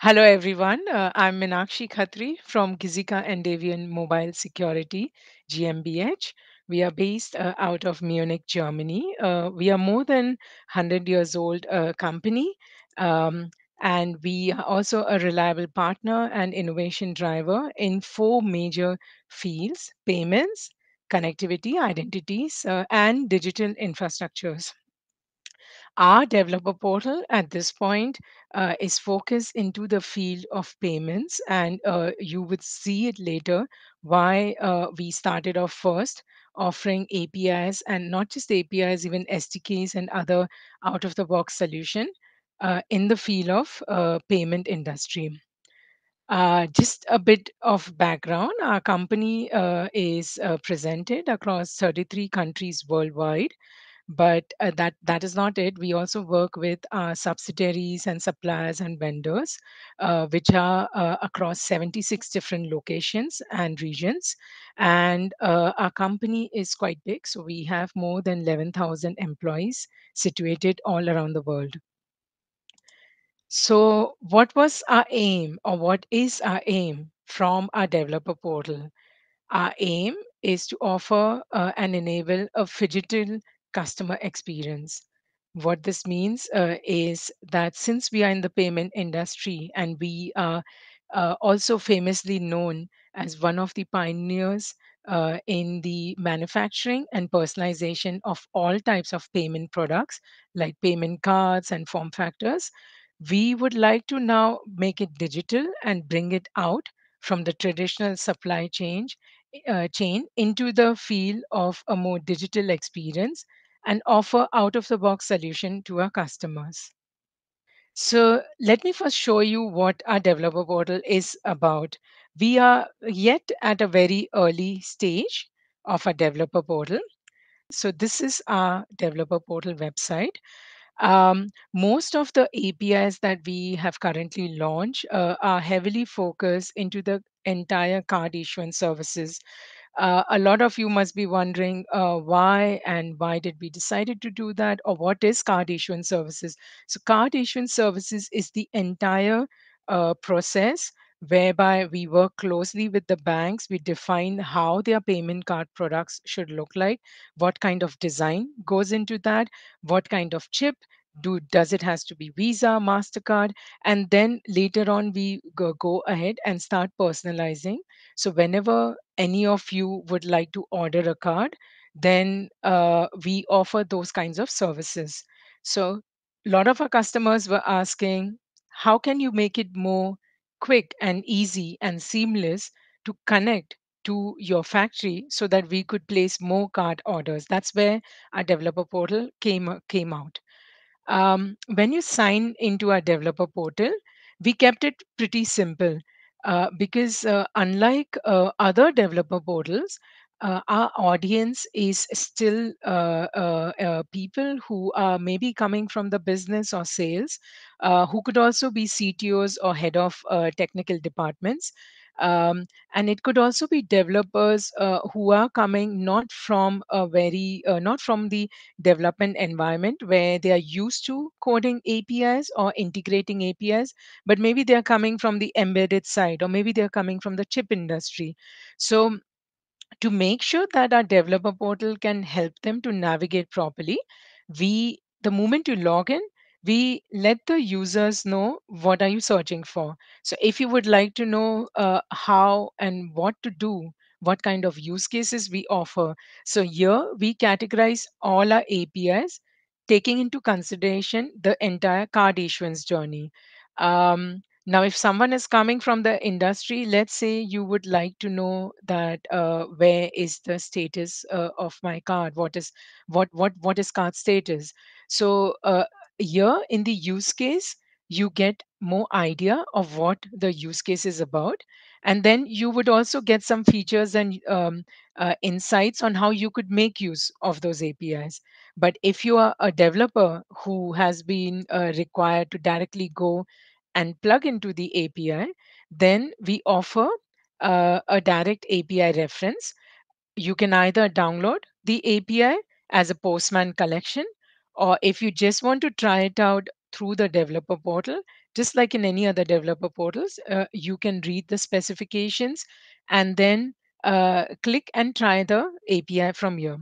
Hello, everyone. Uh, I'm Minakshi Khatri from Gizika Endavian Mobile Security, GmbH. We are based uh, out of Munich, Germany. Uh, we are more than 100 years old uh, company, um, and we are also a reliable partner and innovation driver in four major fields: payments, connectivity, identities, uh, and digital infrastructures. Our developer portal at this point uh, is focused into the field of payments, and uh, you would see it later why uh, we started off first offering APIs and not just APIs, even SDKs and other out of the box solution uh, in the field of uh, payment industry. Uh, just a bit of background our company uh, is uh, presented across 33 countries worldwide but uh, that that is not it we also work with uh, subsidiaries and suppliers and vendors uh, which are uh, across 76 different locations and regions and uh, our company is quite big so we have more than 11000 employees situated all around the world so what was our aim or what is our aim from our developer portal our aim is to offer uh, and enable a digital customer experience. What this means uh, is that since we are in the payment industry and we are uh, also famously known as one of the pioneers uh, in the manufacturing and personalization of all types of payment products like payment cards and form factors, we would like to now make it digital and bring it out from the traditional supply chain eh, uh, chain into the field of a more digital experience and offer out-of-the-box solution to our customers. So let me first show you what our developer portal is about. We are yet at a very early stage of our developer portal. So this is our developer portal website. Um, most of the APIs that we have currently launched uh, are heavily focused into the entire card issuance services uh, a lot of you must be wondering uh, why and why did we decided to do that or what is card issuance services? So card issuance services is the entire uh, process whereby we work closely with the banks. We define how their payment card products should look like, what kind of design goes into that, what kind of chip, do does it has to be visa mastercard and then later on we go, go ahead and start personalizing so whenever any of you would like to order a card then uh, we offer those kinds of services so a lot of our customers were asking how can you make it more quick and easy and seamless to connect to your factory so that we could place more card orders that's where our developer portal came came out um, when you sign into our developer portal, we kept it pretty simple uh, because uh, unlike uh, other developer portals, uh, our audience is still uh, uh, people who are maybe coming from the business or sales, who could also be CTOs or head of technical departments. Um, and it could also be developers uh, who are coming not from a very uh, not from the development environment where they are used to coding apis or integrating apis but maybe they are coming from the embedded side or maybe they are coming from the chip industry so to make sure that our developer portal can help them to navigate properly we the moment you log in we let the users know what are you searching for. So if you would like to know uh, how and what to do, what kind of use cases we offer. So here we categorize all our APIs, taking into consideration the entire card issuance journey. Um, now, if someone is coming from the industry, let's say you would like to know that uh, where is the status uh, of my card? What is what what what is card status? So uh, here in the use case, you get more idea of what the use case is about. And then you would also get some features and um, uh, insights on how you could make use of those APIs. But if you are a developer who has been uh, required to directly go and plug into the API, then we offer uh, a direct API reference. You can either download the API as a Postman collection or if you just want to try it out through the developer portal, just like in any other developer portals, uh, you can read the specifications and then uh, click and try the API from here.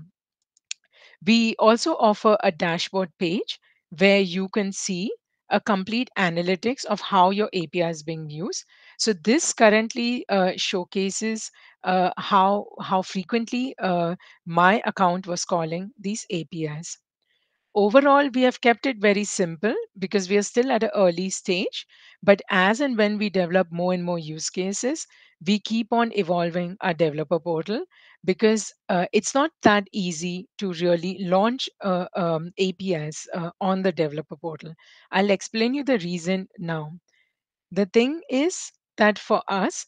We also offer a dashboard page where you can see a complete analytics of how your API is being used. So this currently uh, showcases uh, how how frequently uh, my account was calling these APIs. Overall, we have kept it very simple because we are still at an early stage. But as and when we develop more and more use cases, we keep on evolving our developer portal because uh, it's not that easy to really launch uh, um, APIs uh, on the developer portal. I'll explain you the reason now. The thing is that for us,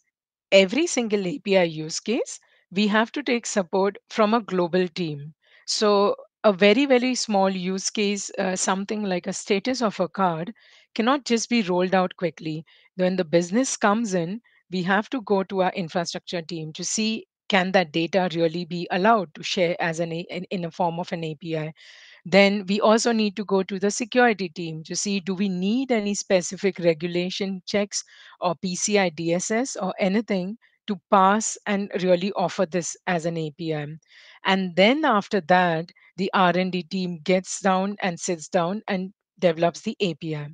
every single API use case, we have to take support from a global team. So a very, very small use case, uh, something like a status of a card, cannot just be rolled out quickly. When the business comes in, we have to go to our infrastructure team to see can that data really be allowed to share as an, an in a form of an API. Then we also need to go to the security team to see do we need any specific regulation checks or PCI DSS or anything to pass and really offer this as an API. And then after that, the R&D team gets down and sits down and develops the API.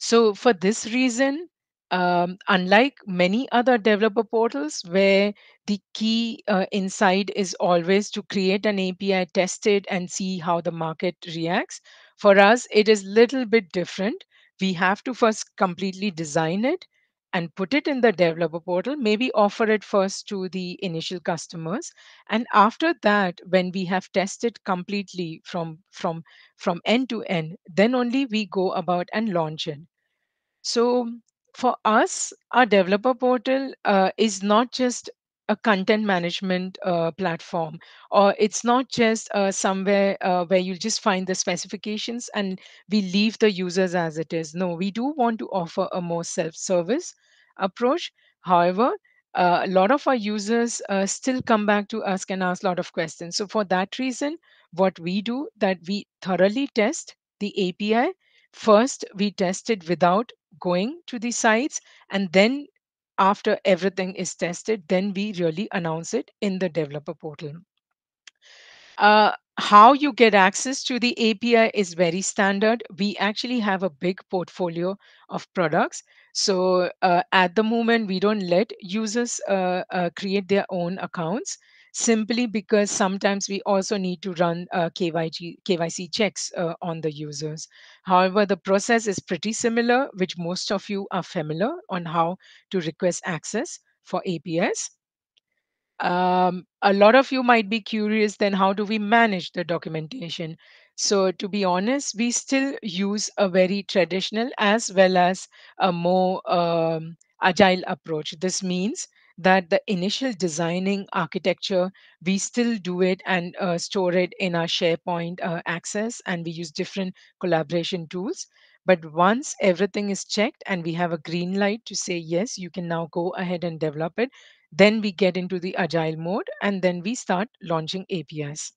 So for this reason, um, unlike many other developer portals where the key uh, insight is always to create an API, test it, and see how the market reacts, for us, it is little bit different. We have to first completely design it and put it in the developer portal, maybe offer it first to the initial customers. And after that, when we have tested completely from, from, from end to end, then only we go about and launch it. So for us, our developer portal uh, is not just a content management uh, platform or it's not just uh, somewhere uh, where you just find the specifications and we leave the users as it is no we do want to offer a more self service approach. However, uh, a lot of our users uh, still come back to us and ask a lot of questions. So for that reason, what we do that we thoroughly test the API. First, we test it without going to the sites, and then after everything is tested, then we really announce it in the developer portal. Uh, how you get access to the API is very standard. We actually have a big portfolio of products. So uh, at the moment, we don't let users uh, uh, create their own accounts simply because sometimes we also need to run uh, KYG, KYC checks uh, on the users. However, the process is pretty similar, which most of you are familiar on how to request access for APIs. Um, a lot of you might be curious then how do we manage the documentation? So to be honest, we still use a very traditional as well as a more um, agile approach. This means that the initial designing architecture, we still do it and uh, store it in our SharePoint uh, access and we use different collaboration tools. But once everything is checked and we have a green light to say, yes, you can now go ahead and develop it, then we get into the agile mode and then we start launching APIs.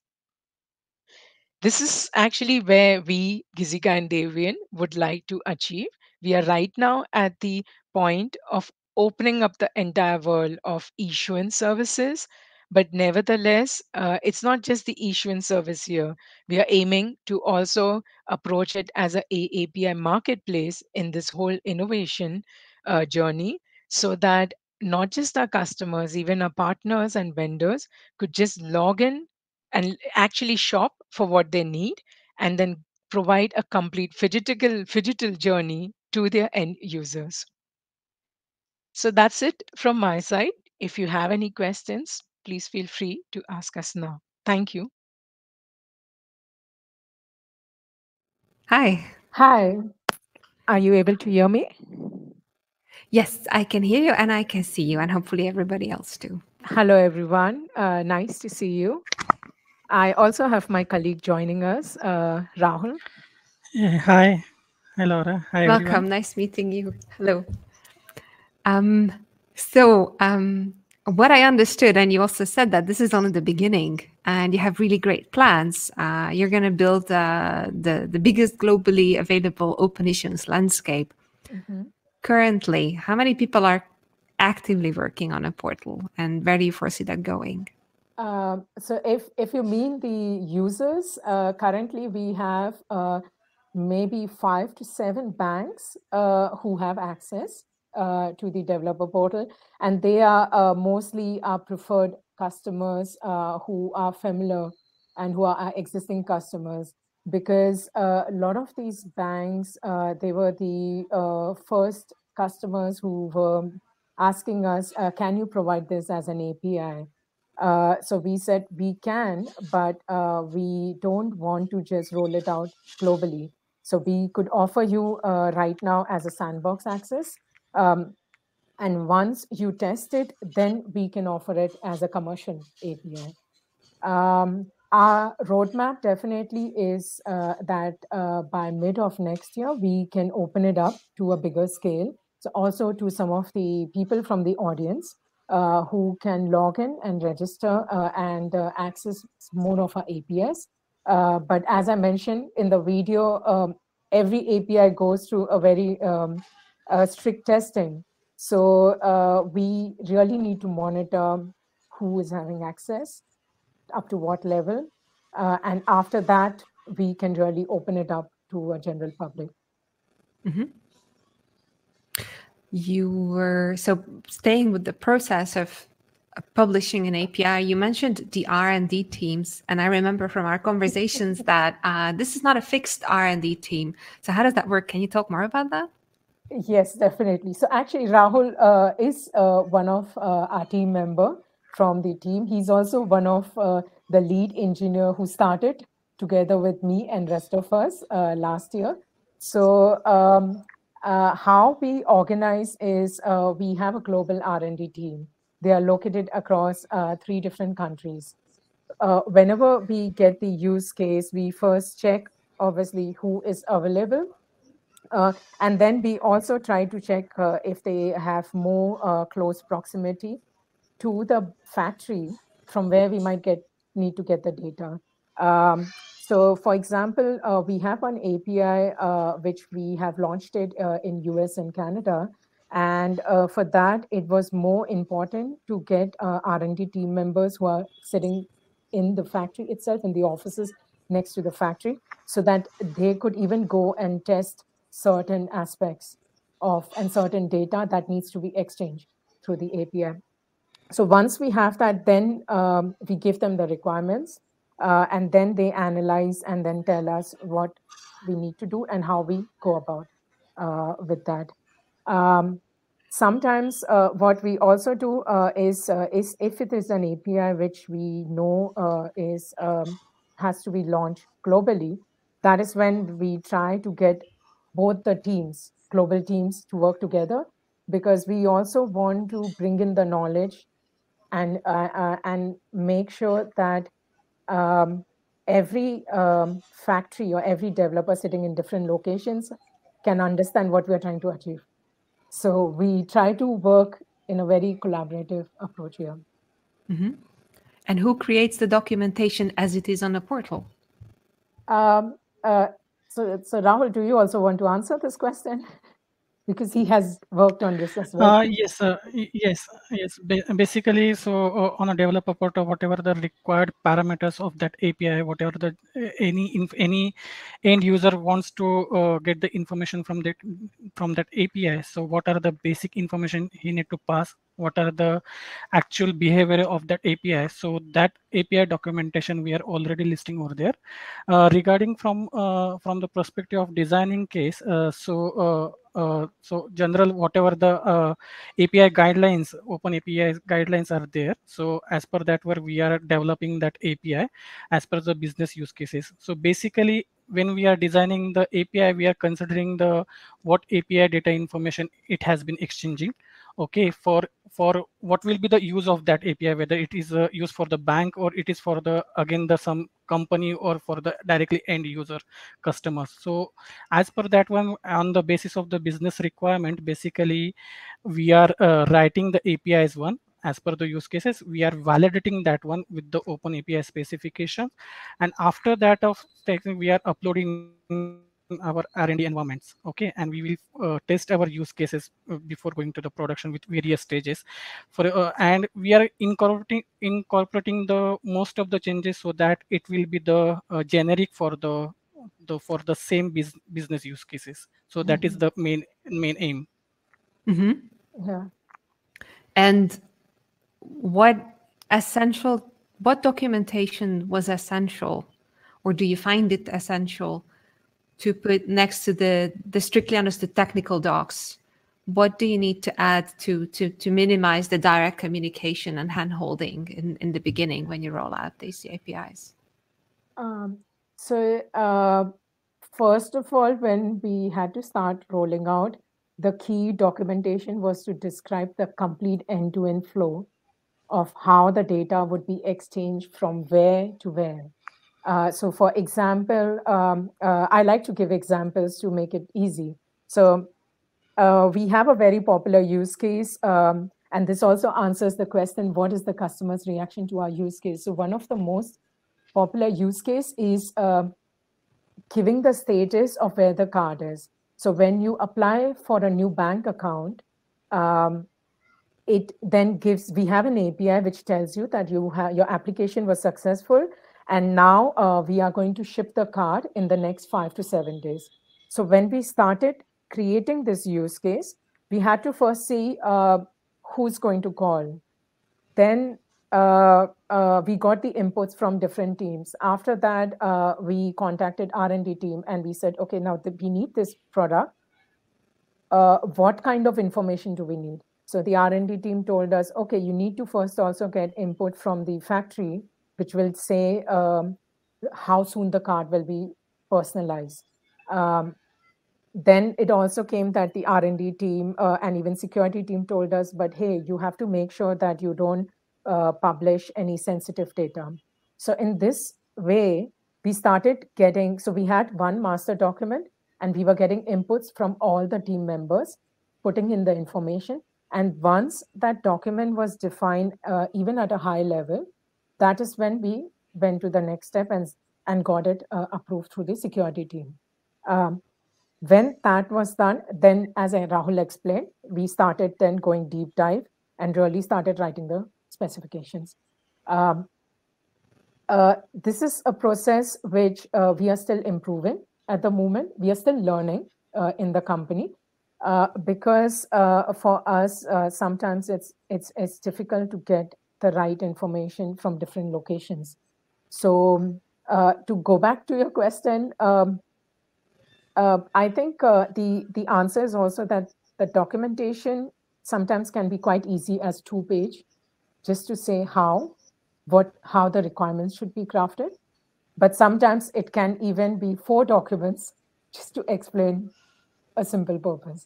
This is actually where we, Gizika and Devian, would like to achieve. We are right now at the point of opening up the entire world of issuance services. But nevertheless, uh, it's not just the issuance service here. We are aiming to also approach it as a API marketplace in this whole innovation uh, journey so that not just our customers, even our partners and vendors could just log in and actually shop for what they need and then provide a complete digital journey to their end users. So that's it from my side. If you have any questions, please feel free to ask us now. Thank you. Hi. Hi. Are you able to hear me? Yes, I can hear you and I can see you, and hopefully everybody else too. Hello, everyone. Uh, nice to see you. I also have my colleague joining us, uh, Rahul. Yeah, hi. Hi, Laura. Hi, Welcome. Everyone. Nice meeting you. Hello. Um, so, um, what I understood, and you also said that this is only the beginning, and you have really great plans. Uh, you're going to build uh, the the biggest globally available open issues landscape. Mm -hmm currently, how many people are actively working on a portal and where do you foresee that going? Um, so if, if you mean the users, uh, currently we have uh, maybe five to seven banks uh, who have access uh, to the developer portal, and they are uh, mostly our preferred customers uh, who are familiar and who are existing customers because uh, a lot of these banks uh, they were the uh, first customers who were asking us uh, can you provide this as an api uh, so we said we can but uh, we don't want to just roll it out globally so we could offer you right now as a sandbox access um, and once you test it then we can offer it as a commercial api um, our roadmap definitely is uh, that uh, by mid of next year we can open it up to a bigger scale so also to some of the people from the audience uh, who can log in and register uh, and uh, access more of our APIs. Uh, but as i mentioned in the video um, every api goes through a very um, strict testing so we really need to monitor who is having access up to what level. Uh, and after that, we can really open it up to a general public. Mm-hmm. You were so staying with the process of uh, publishing an API. You mentioned the R and D teams, and I remember from our conversations that uh, this is not a fixed R and D team. So how does that work? Can you talk more about that? Yes, definitely. So actually, Rahul uh, is uh, one of uh, our team member, from the team. He's also one of uh, the lead engineer who started together with me and rest of us uh, last year. So um, uh, how we organize is we have a global R&D team. They are located across three different countries. Uh, whenever we get the use case, we first check obviously who is available. Uh, and then we also try to check uh, if they have more close proximity to the factory from where we might get need to get the data. Um, so, for example, uh, we have an API uh, which we have launched it uh, in US and Canada, and uh, for that it was more important to get uh, R&D team members who are sitting in the factory itself, in the offices next to the factory, so that they could even go and test certain aspects of and certain data that needs to be exchanged through the API. So once we have that, then um, we give them the requirements, uh, and then they analyze and then tell us what we need to do and how we go about uh, with that. Um, sometimes uh, what we also do uh, is uh, is if it is an API which we know uh, is um, has to be launched globally, that is when we try to get both the teams, global teams, to work together because we also want to bring in the knowledge and uh, uh, and make sure that um, every um, factory or every developer sitting in different locations can understand what we are trying to achieve. So we try to work in a very collaborative approach here. Mm -hmm. And who creates the documentation as it is on a portal? Um, uh, so, so Rahul, do you also want to answer this question? because he has worked on this as well. Uh, yes, uh, yes, yes. Ba basically, so uh, on a developer or whatever the required parameters of that API, whatever the any any end user wants to uh, get the information from that from that API. So what are the basic information he need to pass? What are the actual behavior of that API? So that API documentation we are already listing over there. Uh, regarding from uh, from the perspective of designing case, so so general whatever the API guidelines, Open API guidelines are there. So as per that, where we are developing that API as per the business use cases. So basically, when we are designing the API, we are considering the what API data information it has been exchanging okay for for what will be the use of that api whether it is uh, used for the bank or it is for the again the some company or for the directly end user customers so as per that one on the basis of the business requirement basically we are uh, writing the apis one as per the use cases we are validating that one with the open api specification and after that of we are uploading our R&D environments. Okay, and we will uh, test our use cases uh, before going to the production with various stages. For uh, and we are incorporating incorporating the most of the changes so that it will be the uh, generic for the the for the same biz, business use cases. So that mm -hmm. is mm-hmm. the main main aim. Mm -hmm. Yeah. And what essential? What documentation was essential, or do you find it essential? to put next to the, the strictly understood technical docs? What do you need to add to, to, to minimize the direct communication and handholding in, in the beginning when you roll out these APIs? Um, so, uh, first of all, when we had to start rolling out, the key documentation was to describe the complete end to end flow of how the data would be exchanged from where to where. Uh, so, for example, um, uh, I like to give examples to make it easy. So, uh, we have a very popular use case, um, and this also answers the question what is the customer's reaction to our use case? So, one of the most popular use case is um, giving the status of where the card is. So, when you apply for a new bank account, um, it then gives we have an api which tells you that you have your application was successful and now uh, we are going to ship the card in the next five to seven days. So when we started creating this use case, we had to first see uh, who's going to call. Then uh, uh, we got the inputs from different teams. After that, uh, we contacted R&D team and we said, okay, now that we need this product, uh, what kind of information do we need? So the R&D team told us, okay, you need to first also get input from the factory which will say um, how soon the card will be personalized. Um, then it also came that the R&D team uh, and even security team told us, but hey, you have to make sure that you don't uh, publish any sensitive data. So in this way, we started getting, so we had one master document and we were getting inputs from all the team members, putting in the information. And once that document was defined, uh, even at a high level, that is when we went to the next step and and got it uh, approved through the security team. Um, when that was done, then as Rahul explained, we started then going deep dive and really started writing the specifications. Um, uh, this is a process which uh, we are still improving at the moment. We are still learning uh, in the company uh, because uh, for us sometimes it's it's it's difficult to get the right information from different locations. So, uh, to go back to your question, um, uh, I think uh, the the answer is also that the documentation sometimes can be quite easy as two page, just to say how, what, how the requirements should be crafted, but sometimes it can even be four documents just to explain a simple purpose.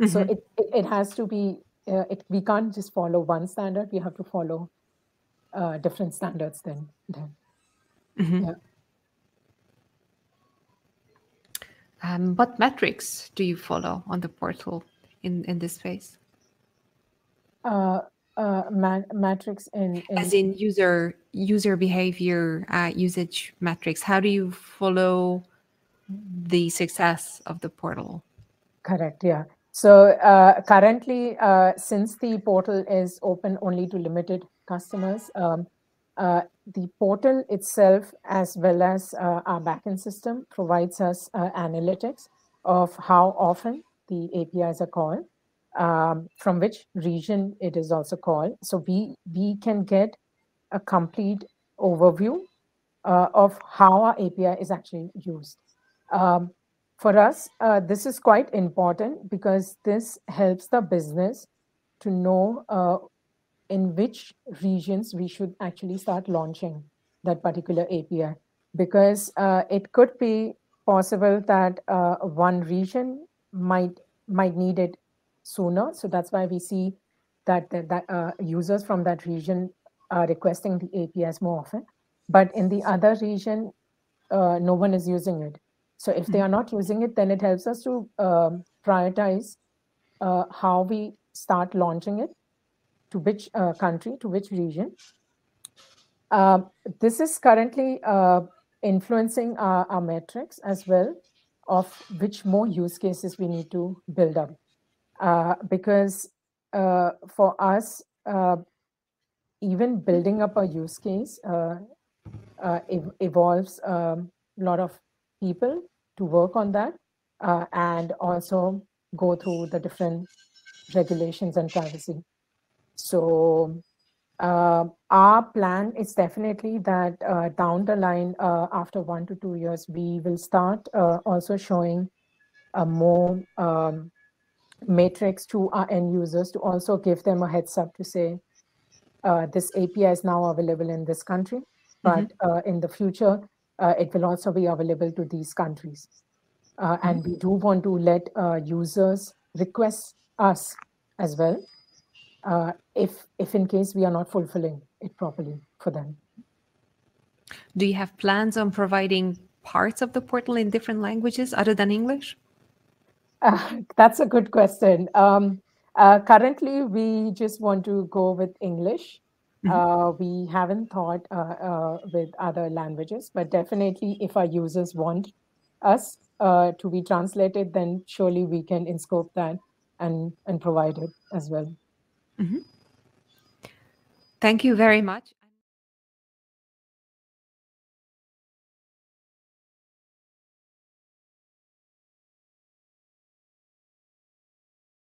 Mm-hmm. So it, it, it has to be uh, it, we can't just follow one standard. We have to follow uh, different standards then. then. Mm-hmm. Yeah. Um, what metrics do you follow on the portal in, in this space? Uh, uh, in, in, as in user user behavior uh, usage metrics. How do you follow the success of the portal? Correct. Yeah. So uh, currently, uh, since the portal is open only to limited customers, um, uh, the portal itself, as well as uh, our backend system, provides us uh, analytics of how often the APIs are called, um, from which region it is also called. So we we can get a complete overview uh, of how our API is actually used. Um, for us, uh, this is quite important because this helps the business to know uh, in which regions we should actually start launching that particular API because uh, it could be possible that uh, one region might might need it sooner. So that's why we see that that, that uh, users from that region are requesting the APIs more often, but in the other region, uh, no one is using it. So if they hmm. are not using it, then it helps us to um, prioritize uh, how we start launching it to which uh, country, to which region. Uh, this is currently uh, influencing our, our, metrics as well of which more use cases we need to build up. Uh, because uh, for us, even building up a use case ev- evolves a um, lot of people to work on that uh, and also go through the different regulations and privacy. So uh, our plan is definitely that uh, down the line, uh, after one to two years, we will start uh, also showing a more um, matrix to our end users to also give them a heads up to say, uh, this API is now available in this country, mm-hmm. but mm -hmm. in the future, uh, it will also be available to these countries. Uh, and we do want to let uh, users request us as well uh, if, if in case we are not fulfilling it properly for them. Do you have plans on providing parts of the portal in different languages other than English? Uh, that's a good question. Um, uh, currently, we just want to go with English. Mm-hmm. Uh, we haven't thought uh, uh, with other languages, but definitely if our users want us to be translated, then surely we can inscope that and, and provide it as well. Mm-hmm. Thank you very much.